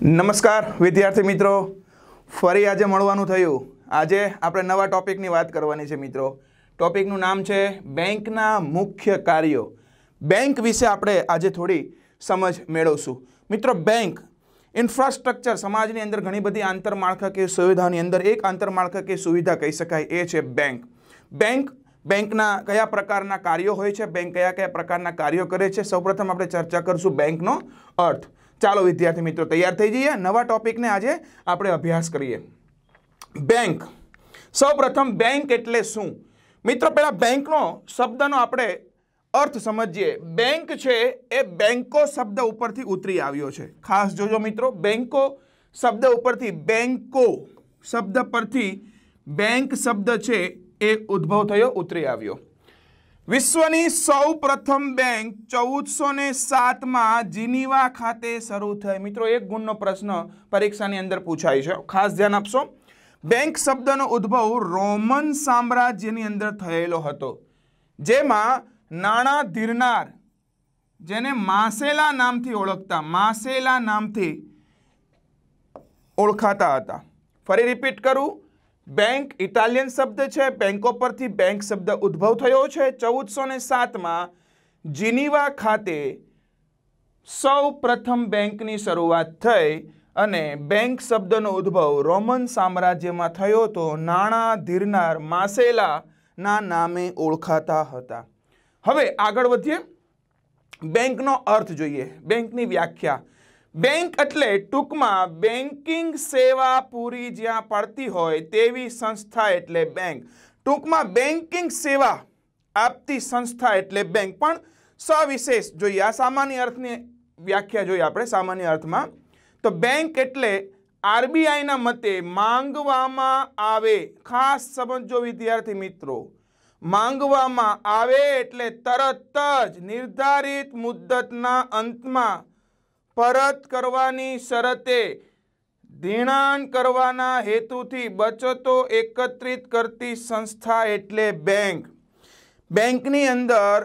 નમસ્કાર વિદ્યાર્થી મિત્રો ફરી આજે મળવાનું થયું આજે આપણે નવા ટોપિકની વાત કરવાની છે મિત્રો ટોપિકનું નામ છે બેંકના મુખ્ય કાર્યો બેંક વિશે આપણે આજે થોડી સમજ મેળવશું મિત્રો બેંક ઇન્ફ્રાસ્ટ્રક્ચર સમાજની અંદર ઘણી બધી આંતરમાળખાકીય સુવિધાની અંદર એક આંતરમાળખાકીય સુવિધા કહી શકાય એ છે બેંક બેંક બેંકના કયા પ્રકારના કાર્યો હોય છે બેંક કયા કયા પ્રકારના કાર્યો કરે છે સૌપ્રથમ આપણે ચર્ચા કરીશું બેંકનો અર્થ ચાલો વિદ્યાર્થી મિત્રો તૈયાર થઈ જઈએ નવા ટોપિકને આજે આપણે અભ્યાસ કરીએ બેંક સૌપ્રથમ બેંક એટલે શું મિત્રો પહેલાં બેંકનો શબ્દનો આપણે અર્થ સમજીએ બેંક છે એ બેંકો શબ્દ ઉપરથી ઉતરી આવ્યો છે ખાસ જોજો મિત્રો બેંકો શબ્દ ઉપરથી બેંકો શબ્દ પરથી બેંક શબ્દ છે એ ઉદ્ભવ થયો ઉતરી આવ્યો વિશ્વની સૌ પ્રથમ બેંક ચૌદસો ને સાતમાં જીનીવા ખાતે શરૂ થઈ મિત્રો એક ગુણનો પ્રશ્ન પરીક્ષાની અંદર પૂછાય છે ખાસ ધ્યાન આપશો બેંક શબ્દનો ઉદ્ભવ રોમન સામ્રાજ્યની અંદર થયેલો હતો જેમાં નાણાં ધીરનાર જેને માસેલા નામથી ઓળખતા માસેલા નામથી ઓળખાતા હતા ફરી રિપીટ કરું બેંક ઇટાલિયન શબ્દ છે બેંકો પરથી બેંક શબ્દ ઉદ્ભવ થયો છે ચૌદસો ને સાતમાં જીનીવા ખાતે સૌ પ્રથમ બેંકની શરૂઆત થઈ અને બેંક શબ્દનો ઉદ્ભવ રોમન સામ્રાજ્યમાં થયો તો નાણાં ધીરનાર માસેલાના નામે ઓળખાતા હતા હવે આગળ વધીએ બેંકનો અર્થ જોઈએ બેંકની વ્યાખ્યા બેંક એટલે ટૂંકમાં બેન્કિંગ સેવા પૂરી જ્યાં પડતી હોય તેવી સંસ્થા એટલે બેંક ટૂંકમાં બેન્કિંગ સેવા આપતી સંસ્થા એટલે બેંક પણ સવિશેષ જોઈએ આ સામાન્ય અર્થની વ્યાખ્યા જોઈએ આપણે સામાન્ય અર્થમાં તો બેંક એટલે આરબીઆઈના મતે માંગવામાં આવે ખાસ સમજો વિદ્યાર્થી મિત્રો માંગવામાં આવે એટલે તરત જ નિર્ધારિત મુદ્દતના અંતમાં પરત કરવાની શરતે ધિણાણ કરવાના હેતુથી બચતો એકત્રિત કરતી સંસ્થા એટલે બેંક બેંકની અંદર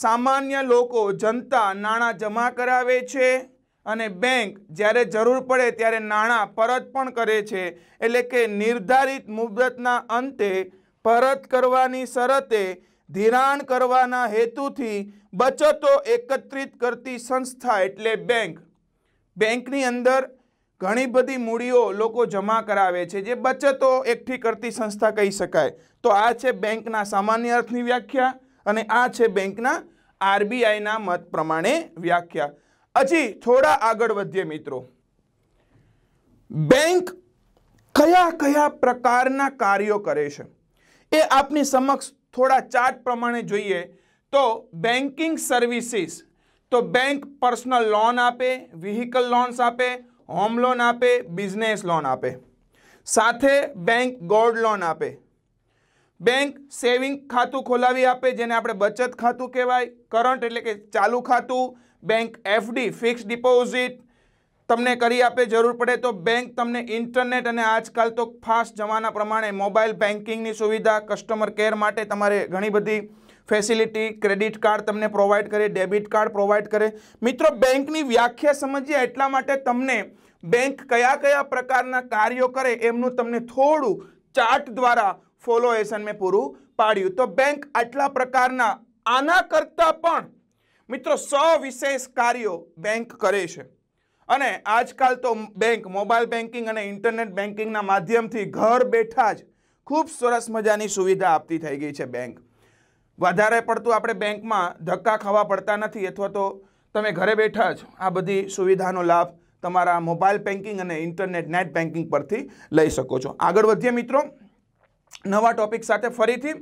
સામાન્ય લોકો જનતા નાણાં જમા કરાવે છે અને બેંક જ્યારે જરૂર પડે ત્યારે નાણાં પરત પણ કરે છે એટલે કે નિર્ધારિત મુદતના અંતે પરત કરવાની શરતે ધિરાણ કરવાના હેતુથી બચતો એકત્રિત કરતી સંસ્થા એટલે બેંક બેંકની અંદર ઘણી બધી મૂડીઓ લોકો જમા કરાવે છે જે બચતો એકઠી કરતી સંસ્થા કહી શકાય તો આ છે બેંકના સામાન્ય અર્થની વ્યાખ્યા અને આ છે બેંકના આરબીઆઈના મત પ્રમાણે વ્યાખ્યા હજી થોડા આગળ વધીએ મિત્રો બેંક કયા કયા પ્રકારના કાર્યો કરે છે એ આપની સમક્ષ થોડા ચાર્ટ પ્રમાણે જોઈએ તો બેન્કિંગ સર્વિસીસ તો બેંક પર્સનલ લોન આપે વ્હીકલ લોન્સ આપે હોમ લોન આપે બિઝનેસ લોન આપે સાથે બેંક ગોલ્ડ લોન આપે બેંક સેવિંગ ખાતું ખોલાવી આપે જેને આપણે બચત ખાતું કહેવાય કરંટ એટલે કે ચાલુ ખાતું બેંક એફડી ફિક્સ ડિપોઝિટ તમને કરી આપે જરૂર પડે તો બેંક તમને ઇન્ટરનેટ અને આજકાલ તો ફાસ્ટ જમાના પ્રમાણે મોબાઈલ બેન્કિંગની સુવિધા કસ્ટમર કેર માટે તમારે ઘણી બધી ફેસિલિટી ક્રેડિટ કાર્ડ તમને પ્રોવાઈડ કરે ડેબિટ કાર્ડ પ્રોવાઈડ કરે મિત્રો બેંકની વ્યાખ્યા સમજીએ એટલા માટે તમને બેંક કયા કયા પ્રકારના કાર્યો કરે એમનું તમને થોડું ચાર્ટ દ્વારા ફોલો મેં પૂરું પાડ્યું તો બેંક આટલા પ્રકારના આના કરતાં પણ મિત્રો સો વિશેષ કાર્યો બેંક કરે છે અને આજકાલ તો બેંક મોબાઈલ બેન્કિંગ અને ઇન્ટરનેટ બેન્કિંગના માધ્યમથી ઘર બેઠા જ ખૂબ સરસ મજાની સુવિધા આપતી થઈ ગઈ છે બેંક વધારે પડતું આપણે બેંકમાં ધક્કા ખાવા પડતા નથી અથવા તો તમે ઘરે બેઠા જ આ બધી સુવિધાનો લાભ તમારા મોબાઈલ બેન્કિંગ અને ઇન્ટરનેટ નેટ બેન્કિંગ પરથી લઈ શકો છો આગળ વધીએ મિત્રો નવા ટોપિક સાથે ફરીથી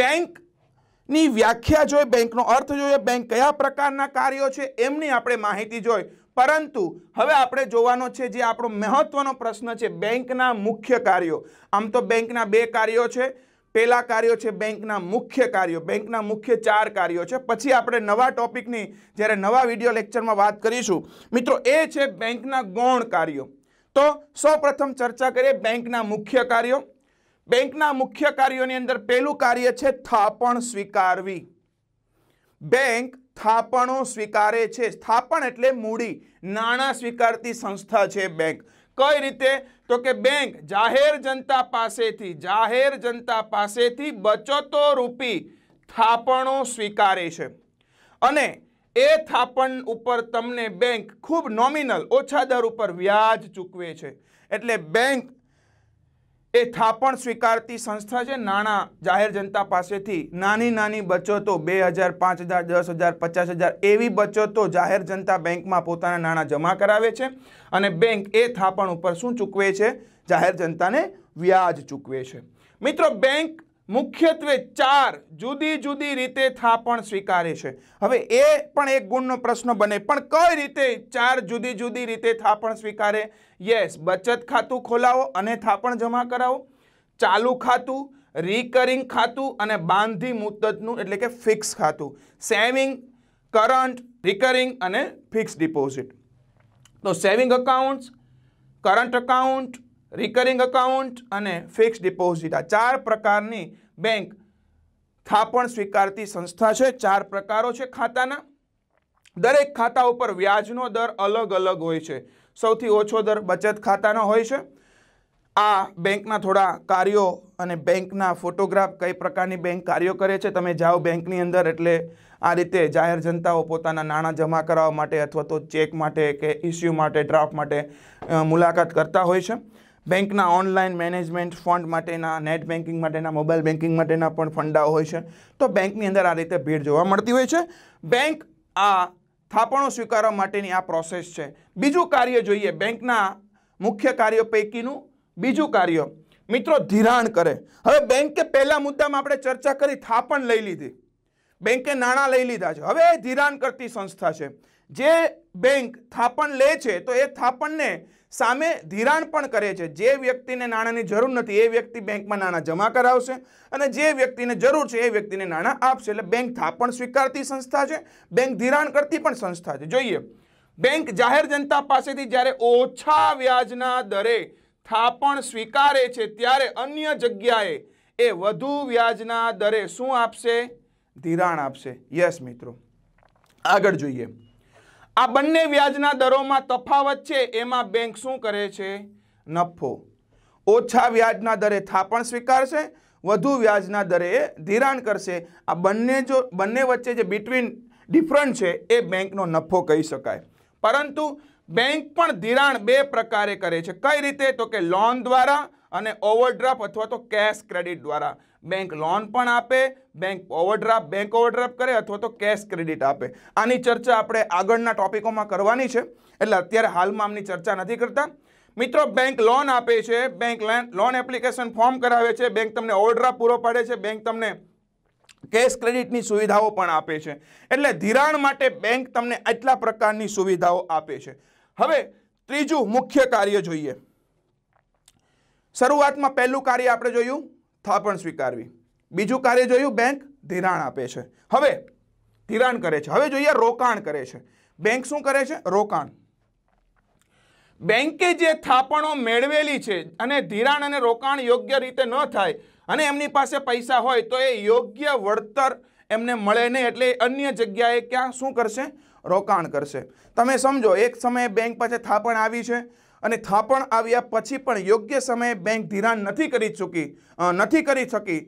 બેંકની વ્યાખ્યા જોઈએ બેંકનો અર્થ જોઈએ બેંક કયા પ્રકારના કાર્યો છે એમની આપણે માહિતી જોઈ પરંતુ હવે આપણે જોવાનો છે જે આપણો મહત્વનો પ્રશ્ન છે બેંકના મુખ્ય કાર્યો આમ તો બેંકના બે કાર્યો છે પહેલાં કાર્યો છે બેંકના મુખ્ય કાર્યો બેંકના મુખ્ય ચાર કાર્યો છે પછી આપણે નવા ટોપિકની જ્યારે નવા વિડીયો લેક્ચરમાં વાત કરીશું મિત્રો એ છે બેંકના ગૌણ કાર્યો તો સૌપ્રથમ ચર્ચા કરીએ બેંકના મુખ્ય કાર્યો બેંકના મુખ્ય કાર્યોની અંદર પહેલું કાર્ય છે થાપણ સ્વીકારવી બેંક થાપણો સ્વીકારે છે સ્થાપણ એટલે મૂડી નાણાં સ્વીકારતી સંસ્થા છે બેંક કઈ રીતે તો કે બેંક જાહેર જનતા પાસેથી જાહેર જનતા પાસેથી બચતો રૂપી થાપણો સ્વીકારે છે અને એ થાપણ ઉપર તમને બેંક ખૂબ નોમિનલ ઓછા દર ઉપર વ્યાજ ચૂકવે છે એટલે બેંક એ થાપણ સ્વીકારતી સંસ્થા છે નાણાં જાહેર જનતા પાસેથી નાની નાની બચતો બે હજાર પાંચ હજાર દસ હજાર પચાસ હજાર એવી બચતો જાહેર જનતા બેંકમાં પોતાના નાણાં જમા કરાવે છે અને બેંક એ થાપણ ઉપર શું ચૂકવે છે જાહેર જનતાને વ્યાજ ચૂકવે છે મિત્રો બેંક મુખ્યત્વે ચાર જુદી જુદી રીતે થા પણ સ્વીકારે છે હવે એ પણ એક ગુણનો પ્રશ્ન બને પણ કઈ રીતે ચાર જુદી જુદી રીતે થા પણ સ્વીકારે યસ બચત ખાતું ખોલાવો અને થા પણ જમા કરાવો ચાલુ ખાતું રિકરિંગ ખાતું અને બાંધી મુદ્દતનું એટલે કે ફિક્સ ખાતું સેવિંગ કરંટ રિકરિંગ અને ફિક્સ ડિપોઝિટ તો saving accounts current account recurring account અને ફિક્સ ડિપોઝિટ આ ચાર પ્રકારની બેંક થાપણ સ્વીકારતી સંસ્થા છે ચાર પ્રકારો છે ખાતાના દરેક ખાતા ઉપર વ્યાજનો દર અલગ અલગ હોય છે સૌથી ઓછો દર બચત ખાતાનો હોય છે આ બેંકના થોડા કાર્યો અને બેંકના ફોટોગ્રાફ કઈ પ્રકારની બેંક કાર્યો કરે છે તમે જાઓ બેંકની અંદર એટલે આ રીતે જાહેર જનતાઓ પોતાના નાણાં જમા કરાવવા માટે અથવા તો ચેક માટે કે ઇસ્યુ માટે ડ્રાફ્ટ માટે મુલાકાત કરતા હોય છે બેંકના ઓનલાઈન મેનેજમેન્ટ ફંડ માટેના નેટ બેન્કિંગ માટેના મોબાઈલ બેન્કિંગ માટેના પણ ફંડાઓ હોય છે તો બેંકની અંદર આ રીતે ભીડ જોવા મળતી હોય છે બેંક આ થાપણો સ્વીકારવા માટેની આ પ્રોસેસ છે બીજું કાર્ય જોઈએ બેંકના મુખ્ય કાર્યો પૈકીનું બીજું કાર્ય મિત્રો ધિરાણ કરે હવે બેંકે પહેલા મુદ્દામાં આપણે ચર્ચા કરી થાપણ લઈ લીધી બેંકે નાણાં લઈ લીધા છે હવે ધિરાણ કરતી સંસ્થા છે જે બેંક થાપણ લે છે તો એ થાપણને સામે ધિરાણ પણ કરે છે જે વ્યક્તિને નાણાંની જરૂર નથી એ વ્યક્તિ બેંકમાં નાણાં જમા કરાવશે અને જે વ્યક્તિને જરૂર છે એ વ્યક્તિને નાણાં આપશે એટલે બેંક થાપણ સ્વીકારતી સંસ્થા છે બેંક ધિરાણ કરતી પણ સંસ્થા છે જોઈએ બેંક જાહેર જનતા પાસેથી જ્યારે ઓછા વ્યાજના દરે થાપણ સ્વીકારે છે ત્યારે અન્ય જગ્યાએ એ વધુ વ્યાજના દરે શું આપશે ધિરાણ આપશે યસ મિત્રો આગળ જોઈએ આ બંને વ્યાજના દરોમાં તફાવત છે એમાં બેંક શું કરે છે નફો ઓછા વ્યાજના દરે થાપણ સ્વીકારશે વધુ વ્યાજના દરે ધિરાણ કરશે આ બંને જો બંને વચ્ચે જે બિટવીન ડિફરન્ટ છે એ બેંકનો નફો કહી શકાય પરંતુ બેંક પણ ધિરાણ બે પ્રકારે કરે છે કઈ રીતે તો કે લોન દ્વારા અને ઓવરડ્રાફ્ટ અથવા તો કેશ ક્રેડિટ દ્વારા બેંક લોન પણ આપે બેંક ઓવરડ્રાફ્ટ બેંક ઓવરડ્રાફ્ટ કરે અથવા તો કેશ ક્રેડિટ આપે આની ચર્ચા આપણે આગળના ટોપિકોમાં કરવાની છે એટલે અત્યારે હાલમાં આમની ચર્ચા નથી કરતા મિત્રો બેંક લોન આપે છે બેંક લોન એપ્લિકેશન ફોર્મ કરાવે છે બેંક તમને ઓવરડ્રાફ્ટ પૂરો પાડે છે બેંક તમને કેશ ક્રેડિટની સુવિધાઓ પણ આપે છે એટલે ધિરાણ માટે બેંક તમને આટલા પ્રકારની સુવિધાઓ આપે છે હવે ત્રીજું મુખ્ય કાર્ય જોઈએ શરૂઆતમાં પહેલું કાર્ય આપણે જોયું થાપણ સ્વીકારવી બીજું કાર્ય જોયું બેંક ધિરાણ આપે છે હવે ધિરાણ કરે છે હવે જોઈએ રોકાણ કરે છે બેંક શું કરે છે રોકાણ બેંકે જે થાપણો મેળવેલી છે અને ધિરાણ અને રોકાણ યોગ્ય રીતે ન થાય અને એમની પાસે પૈસા હોય તો એ યોગ્ય વળતર એમને મળે નહીં એટલે અન્ય જગ્યાએ ક્યાં શું કરશે રોકાણ કરશે તમે સમજો એક સમયે બેંક પાસે થાપણ આવી છે અને થાપણ આવ્યા પછી પણ યોગ્ય સમયે બેંક ધિરાણ નથી કરી ચૂકી નથી કરી શકી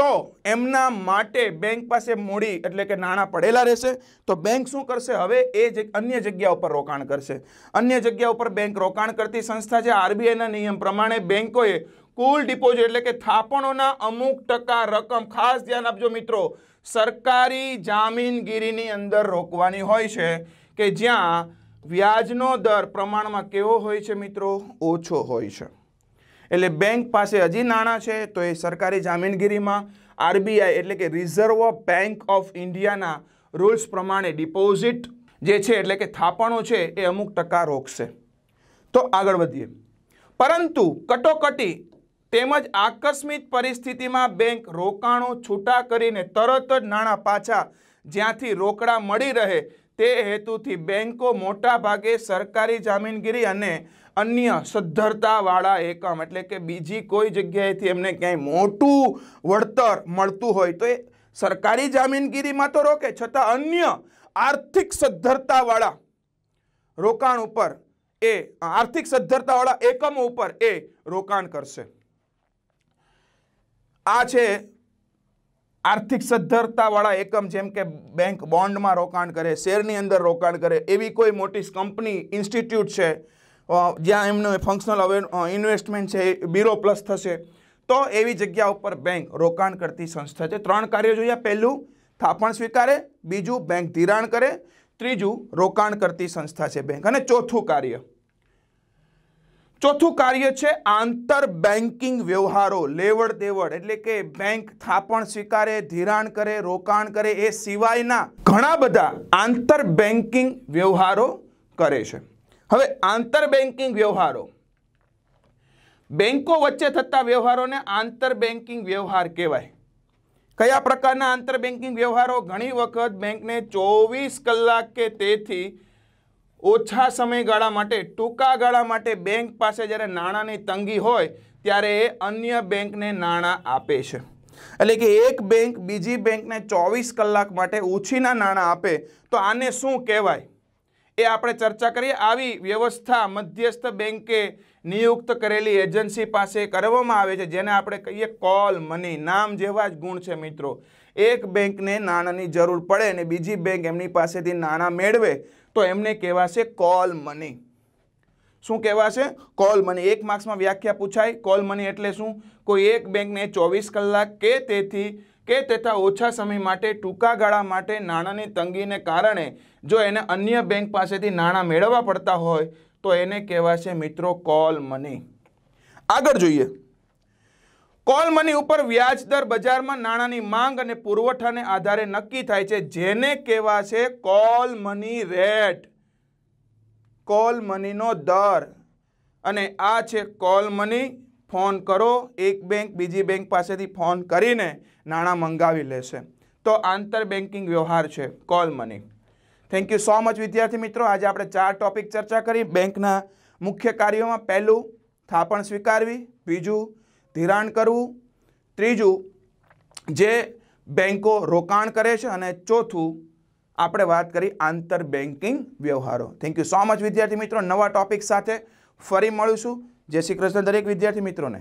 તો એમના માટે બેંક પાસે મૂડી એટલે કે નાણાં પડેલા રહેશે તો બેંક શું કરશે હવે એ જ અન્ય જગ્યા ઉપર રોકાણ કરશે અન્ય જગ્યા ઉપર બેંક રોકાણ કરતી સંસ્થા છે આરબીઆઈના નિયમ પ્રમાણે બેંકોએ કુલ ડિપોઝિટ એટલે કે થાપણોના અમુક ટકા રકમ ખાસ ધ્યાન આપજો મિત્રો સરકારી જામીનગીરીની અંદર રોકવાની હોય છે કે જ્યાં વ્યાજનો દર પ્રમાણમાં કેવો હોય છે મિત્રો ઓછો હોય છે એટલે બેંક પાસે હજી નાણાં છે તો એ સરકારી જામીનગીરીમાં આરબીઆઈ એટલે કે રિઝર્વ બેંક ઓફ ઇન્ડિયાના રૂલ્સ પ્રમાણે ડિપોઝિટ જે છે એટલે કે થાપણો છે એ અમુક ટકા રોકશે તો આગળ વધીએ પરંતુ કટોકટી તેમજ આકસ્મિક પરિસ્થિતિમાં બેંક રોકાણો છૂટા કરીને તરત જ નાણાં પાછા જ્યાંથી રોકડા મળી રહે તે હેતુથી બેન્કો ભાગે સરકારી જામીનગીરી અને અન્ય સદ્ધરતાવાળા એકમ એટલે કે બીજી કોઈ જગ્યાએથી એમને ક્યાંય મોટું વળતર મળતું હોય તો એ સરકારી જામીનગીરીમાં તો રોકે છતાં અન્ય આર્થિક સદ્ધરતાવાળા રોકાણ ઉપર એ આર્થિક સદ્ધરતાવાળા એકમો ઉપર એ રોકાણ કરશે આ છે આર્થિક સદ્ધરતાવાળા એકમ જેમ કે બેંક બોન્ડમાં રોકાણ કરે શેરની અંદર રોકાણ કરે એવી કોઈ મોટી કંપની ઇન્સ્ટિટ્યૂટ છે જ્યાં એમનું ફંક્શનલ અવેર ઇન્વેસ્ટમેન્ટ છે બીરો પ્લસ થશે તો એવી જગ્યા ઉપર બેંક રોકાણ કરતી સંસ્થા છે ત્રણ કાર્યો જોઈએ પહેલું થાપણ સ્વીકારે બીજું બેંક ધિરાણ કરે ત્રીજું રોકાણ કરતી સંસ્થા છે બેંક અને ચોથું કાર્ય ચોથું કાર્ય છે આંતર બેન્કિંગ વ્યવહારો લેવડ દેવડ એટલે કે બેંક થાપણ સ્વીકારે ધિરાણ કરે રોકાણ કરે એ સિવાયના ઘણા બધા આંતર બેન્કિંગ વ્યવહારો કરે છે હવે આંતર બેન્કિંગ વ્યવહારો બેન્કો વચ્ચે થતા વ્યવહારોને આંતર બેન્કિંગ વ્યવહાર કહેવાય કયા પ્રકારના આંતર બેન્કિંગ વ્યવહારો ઘણી વખત બેંકને ચોવીસ કલાક કે તેથી ઓછા સમયગાળા માટે ટૂંકા ગાળા માટે બેંક પાસે જ્યારે નાણાંની તંગી હોય ત્યારે એ અન્ય બેંકને નાણાં આપે છે એટલે કે એક બેંક બીજી બેંકને ચોવીસ કલાક માટે ઓછીના નાણાં આપે તો આને શું કહેવાય એ આપણે ચર્ચા કરીએ આવી વ્યવસ્થા મધ્યસ્થ બેંકે નિયુક્ત કરેલી એજન્સી પાસે કરવામાં આવે છે જેને આપણે કહીએ કોલ મની નામ જેવા જ ગુણ છે મિત્રો એક બેંકને નાણાંની જરૂર પડે અને બીજી બેંક એમની પાસેથી નાણાં મેળવે તો એમને કહેવાશે કોલ મની શું કહેવાશે કોલ મની એક માર્ક્સમાં વ્યાખ્યા પૂછાય કોલ મની એટલે શું કોઈ એક બેંકને ચોવીસ કલાક કે તેથી કે તથા ઓછા સમય માટે ટૂંકા ગાળા માટે નાણાંની તંગીને કારણે જો એને અન્ય બેંક પાસેથી નાણાં મેળવવા પડતા હોય તો એને કહેવાશે મિત્રો કોલ મની આગળ જોઈએ કોલ મની ઉપર વ્યાજ દર બજારમાં નાણાંની માંગ અને પુરવઠાને આધારે નક્કી થાય છે જેને કહેવા છે કોલ મની રેટ કોલ મનીનો દર અને આ છે કોલ મની ફોન કરો એક બેંક બીજી બેંક પાસેથી ફોન કરીને નાણાં મંગાવી લેશે તો આંતર બેન્કિંગ વ્યવહાર છે call money thank you so much વિદ્યાર્થી મિત્રો આજે આપણે ચાર ટોપિક ચર્ચા કરી બેંકના મુખ્ય કાર્યોમાં પહેલું થાપણ સ્વીકારવી બીજું ધિરાણ કરવું ત્રીજું જે બેન્કો રોકાણ કરે છે અને ચોથું આપણે વાત કરી આંતર બેન્કિંગ વ્યવહારો થેન્ક યુ સો મચ વિદ્યાર્થી મિત્રો નવા ટોપિક સાથે ફરી મળીશું જય શ્રી કૃષ્ણ દરેક વિદ્યાર્થી મિત્રોને